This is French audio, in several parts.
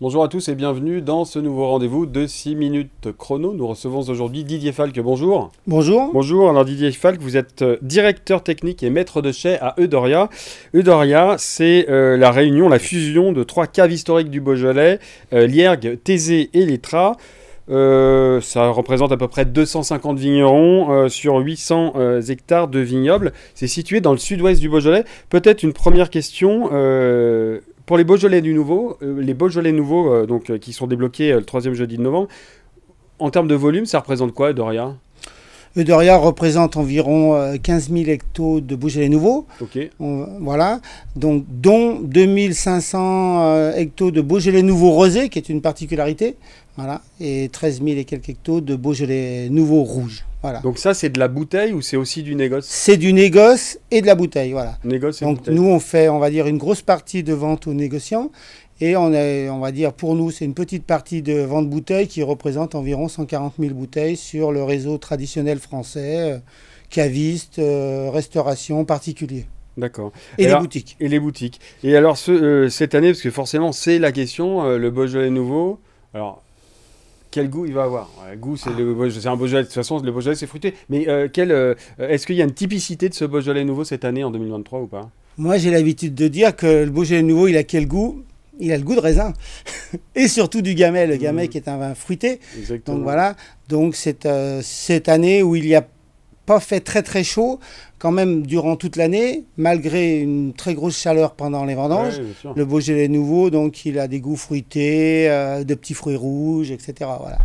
Bonjour à tous et bienvenue dans ce nouveau rendez-vous de 6 minutes chrono. Nous recevons aujourd'hui Didier Falck. Bonjour. Bonjour. Bonjour. Alors Didier Falk, vous êtes euh, directeur technique et maître de chais à Eudoria. Eudoria, c'est euh, la réunion, la fusion de trois caves historiques du Beaujolais, euh, Liergue, Thésée et Létra. ça représente à peu près 250 vignerons sur 800 hectares de vignobles. C'est situé dans le sud-ouest du Beaujolais. Peut-être une première question pour les Beaujolais du nouveau, euh, les Beaujolais nouveaux euh, donc, euh, qui sont débloqués le troisième jeudi de novembre, en termes de volume, ça représente quoi, Doria Eudoria représente environ 15 000 hectares de Beaujolais Nouveau, Ok. voilà. Donc, dont 2500 hectares de Beaujolais Nouveau rosé, qui est une particularité, voilà, et 13 000 et quelques hectos de Beaujolais nouveau rouge. Voilà. Donc ça, c'est de la bouteille ou c'est aussi du négoce C'est du négoce et de la bouteille, voilà. Négoce et Donc nous, on fait, on va dire, une grosse partie de vente aux négociants. Et on, est, on va dire, pour nous, c'est une petite partie de vente bouteille qui représente environ 140 000 bouteilles sur le réseau traditionnel français, euh, caviste, euh, restauration, particulier. D'accord. Et, les boutiques. Et les boutiques. Et alors, euh, cette année, parce que forcément, c'est la question, le Beaujolais nouveau. Alors, quel goût il va avoir Goût, ah. c'est un Beaujolais. De toute façon, le Beaujolais, c'est fruité. Mais euh, euh, est-ce qu'il y a une typicité de ce Beaujolais nouveau cette année, en 2023, ou pas Moi, j'ai l'habitude de dire que le Beaujolais nouveau, il a quel goût il a le goût de raisin et surtout du gamay. Le gamay mmh. qui est un vin fruité. Exactement. Donc voilà. Donc cette, euh, cette année où il y a fait très très chaud quand même durant toute l'année, malgré une très grosse chaleur pendant les vendanges. le beau est nouveau, donc il a des goûts fruités, euh, de petits fruits rouges, etc. Voilà.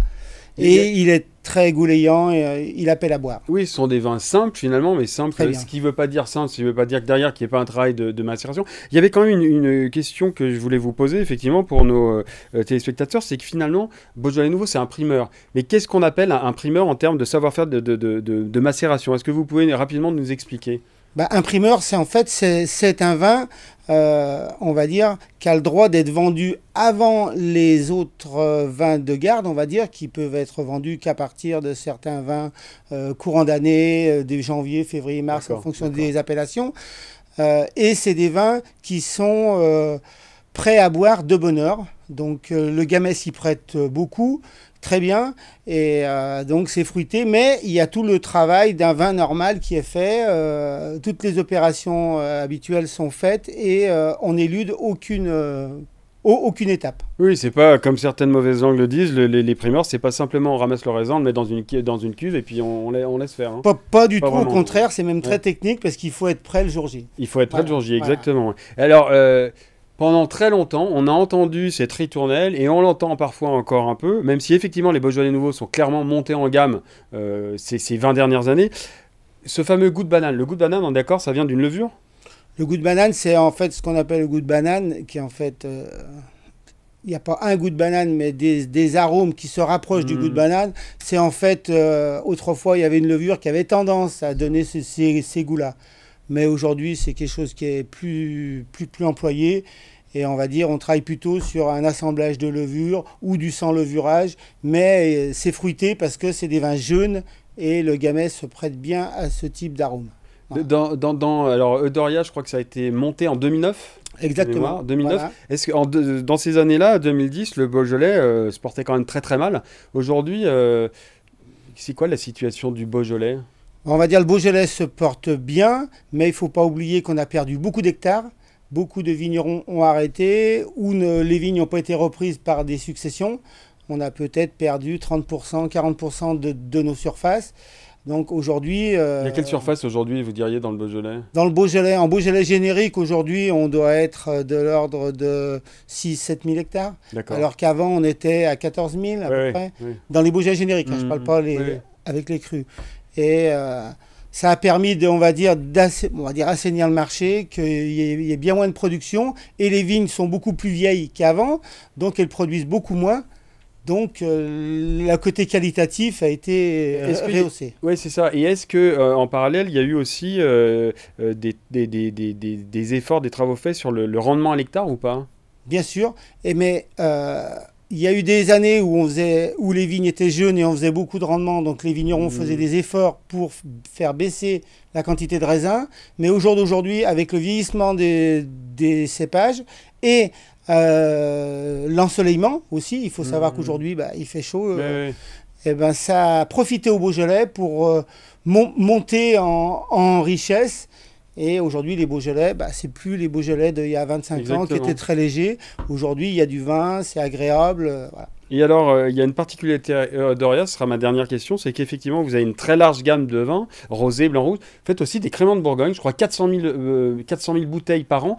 et il est très gouléant et euh, il appelle à boire. Oui, ce sont des vins simples finalement, mais simples. Ce qui ne veut pas dire simple, ce qui ne veut pas dire que derrière qu'il n'y ait pas un travail de, macération. Il y avait quand même une, question que je voulais vous poser effectivement pour nos euh, euh, téléspectateurs, c'est que finalement Beaujolais Nouveau c'est un primeur. Mais qu'est-ce qu'on appelle un, primeur en termes de savoir-faire de macération Est-ce que vous pouvez rapidement nous expliquer bah, imprimeur, c'est en fait c'est un vin, euh, on va dire, qui a le droit d'être vendu avant les autres euh, vins de garde, on va dire, qui peuvent être vendus qu'à partir de certains vins euh, d'année, euh, de janvier, février, mars, en fonction des appellations. et c'est des vins qui sont prêts à boire de bonne heure. Donc euh, le Gamay s'y prête euh, beaucoup, très bien, et euh, donc c'est fruité, mais il y a tout le travail d'un vin normal qui est fait, toutes les opérations habituelles sont faites et on élude aucune aucune étape. Oui, c'est pas comme certaines mauvaises langues le disent, les, primeurs, c'est pas simplement on ramasse le raisin, on le met dans une, dans une cuve et puis on, on, laisse, faire. Hein. Pas, du tout, au contraire, c'est même très technique parce qu'il faut être prêt le jour J. Il faut être prêt le jour J, exactement. Alors, pendant très longtemps, on a entendu cette ritournelle et on l'entend parfois encore un peu, même si effectivement les Beaujolais nouveaux sont clairement montés en gamme euh, ces, 20 dernières années. Ce fameux goût de banane, le goût de banane, on est d'accord, ça vient d'une levure Le goût de banane, c'est en fait ce qu'on appelle le goût de banane, qui en fait. Euh, il n'y a pas un goût de banane, mais des, arômes qui se rapprochent du goût de hmm. banane. C'est en fait, euh, autrefois, il y avait une levure qui avait tendance à donner ces goûts-là mais aujourd'hui c'est quelque chose qui est plus, plus, plus employé et on va dire on travaille plutôt sur un assemblage de levures ou du sans levurage, mais euh, c'est fruité parce que c'est des vins jeunes et le gamay se prête bien à ce type d'arôme. Dans, dans, dans, alors Eudoria, je crois que ça a été monté en 2009. Exactement. 2009. Est-ce que dans ces années-là, 2010, le Beaujolais euh, se portait quand même très très mal. Aujourd'hui, euh, c'est quoi la situation du Beaujolais on va dire le Beaujolais se porte bien, mais il ne faut pas oublier qu'on a perdu beaucoup d'hectares. Beaucoup de vignerons ont arrêté ou les vignes n'ont pas été reprises par des successions. On a peut-être perdu 30%, 40% de, nos surfaces. Donc aujourd'hui. Euh, il y a quelle surface aujourd'hui, vous diriez, dans le Beaujolais Dans le Beaujolais, en Beaujolais générique, aujourd'hui, on doit être de l'ordre de 6-7 000 hectares. Alors qu'avant, on était à 14 000 à peu près. Dans les Beaujolais génériques, hein, je ne mmh, parle pas mmh. avec les crues. Et euh, ça a permis, de, on, va dire, on dire, le marché, qu'il y, ait bien moins de production. Et les vignes sont beaucoup plus vieilles qu'avant, donc elles produisent beaucoup moins. Donc, euh, le côté qualitatif a été euh, Oui, c'est ça. Et est-ce que euh, en parallèle, il y a eu aussi des, des, efforts, des travaux faits sur le, le rendement à l'hectare ou pas Bien sûr. Et mais il y a eu des années où, on faisait, où les vignes étaient jeunes et on faisait beaucoup de rendement, donc les vignerons mmh. faisaient des efforts pour faire baisser la quantité de raisins. Mais au jour d'aujourd'hui, avec le vieillissement des, cépages et euh, l'ensoleillement aussi, il faut savoir mmh. qu'aujourd'hui, bah, il fait chaud. Et euh, eh ben ça a profité au Beaujolais pour euh, monter en richesse et aujourd'hui, les Beaujolais, bah, c'est plus les Beaujolais d'il y a 25 ans qui étaient très légers. Aujourd'hui, il y a du vin, c'est agréable. Euh, Et alors, euh, il y a une particularité, euh, Doria, ce sera ma dernière question, c'est qu'effectivement, vous avez une très large gamme de vins, rosé, blanc, rouge. faites aussi des créments de Bourgogne, je crois 400 000, bouteilles par an.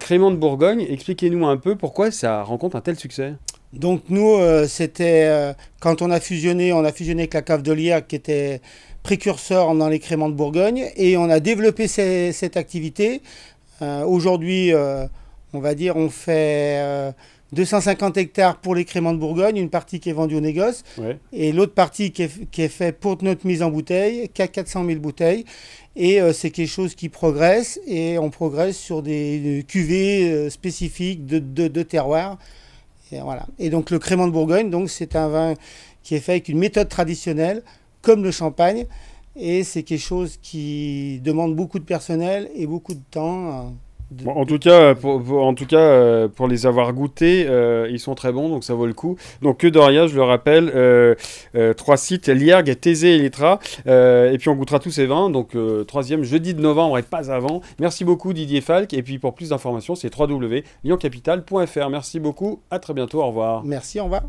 créments de Bourgogne, expliquez-nous un peu pourquoi ça rencontre un tel succès. Donc nous, c'était quand on a fusionné, on a fusionné avec la cave de qui était précurseur dans les créments de Bourgogne et on a développé cette activité. Euh, aujourd'hui, euh, on va dire, on fait 250 euh, hectares pour les créments de Bourgogne, une partie qui est vendue au négoce et l'autre partie qui est, faite pour notre mise en bouteille, qu'à 400 000 bouteilles. Et c'est quelque chose qui progresse et on progresse sur des cuvées spécifiques de, terroirs. Et, voilà. et donc le crément de Bourgogne, c'est un vin qui est fait avec une méthode traditionnelle comme le champagne. Et c'est quelque chose qui demande beaucoup de personnel et beaucoup de temps. Euh, en, tout cas, pour, en tout cas, euh, pour les avoir goûtés, euh, ils sont très bons, donc ça vaut le coup. Donc que rien, je le rappelle, trois sites, Liergue, Thésée et Litra. et puis on goûtera tous ces vins, donc troisième jeudi de novembre et pas avant. Merci beaucoup Didier Falk Et puis pour plus d'informations, c'est www.lyoncapital.fr. Merci beaucoup, à très bientôt, au revoir. Merci, au revoir.